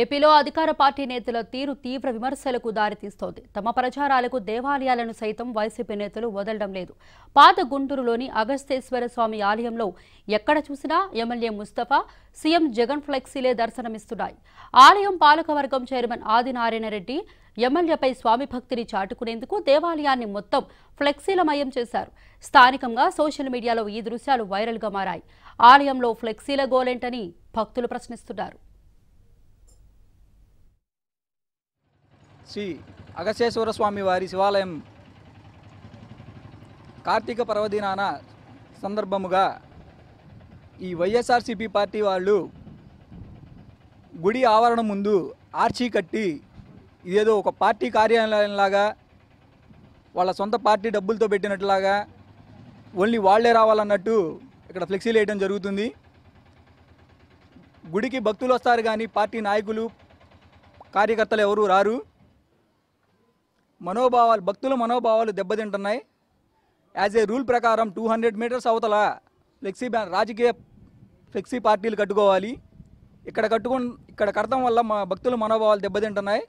ఏపీలో అధికార పార్టీ నేతల తీరు తీవ్ర విమర్శలకు దారితీస్తోంది తమ ప్రచారాలకు దేవాలయాలను సైతం వైసీపీ నేతలు వదలడం లేదు పాత గుంటూరులోని అగస్తేశ్వర స్వామి ఆలయంలో ఎక్కడ చూసినా ఎమ్మెల్యే ముస్తఫా సీఎం జగన్ ఫ్లెక్సీలే దర్శనమిస్తున్నాయి ఆలయం పాలకవర్గం చైర్మన్ ఆదినారాయణరెడ్డి ఎమ్మెల్యేపై స్వామి భక్తిని చాటుకునేందుకు దేవాలయాన్ని మొత్తం ఫ్లెక్సీలమయం చేశారు స్థానికంగా సోషల్ మీడియాలో ఈ దృశ్యాలు వైరల్గా మారాయి ఆలయంలో ఫ్లెక్సీల గోలేంటని భక్తులు ప్రశ్నిస్తున్నారు శ్రీ అగశేశ్వర స్వామి వారి శివాలయం కార్తీక పర్వదినాన సందర్భముగా ఈ వైఎస్ఆర్సీపీ పార్టీ వాళ్ళు గుడి ఆవరణం ముందు ఆర్చీ కట్టి ఇదేదో ఒక పార్టీ కార్యాలయంలాగా వాళ్ళ సొంత పార్టీ డబ్బులతో పెట్టినట్లాగా ఓన్లీ వాళ్లే రావాలన్నట్టు ఇక్కడ ఫ్లెక్సీలు వేయడం జరుగుతుంది గుడికి భక్తులు వస్తారు కానీ పార్టీ నాయకులు కార్యకర్తలు ఎవరూ రారు మనోభావాలు భక్తుల మనోభావాలు దెబ్బతింటున్నాయి యాజ్ ఏ రూల్ ప్రకారం టూ హండ్రెడ్ మీటర్స్ అవతల ఫ్లెక్సీ రాజకీయ ఫ్లెక్సీ పార్టీలు కట్టుకోవాలి ఇక్కడ కట్టుకు ఇక్కడ కడతం వల్ల మా భక్తుల మనోభావాలు దెబ్బతింటున్నాయి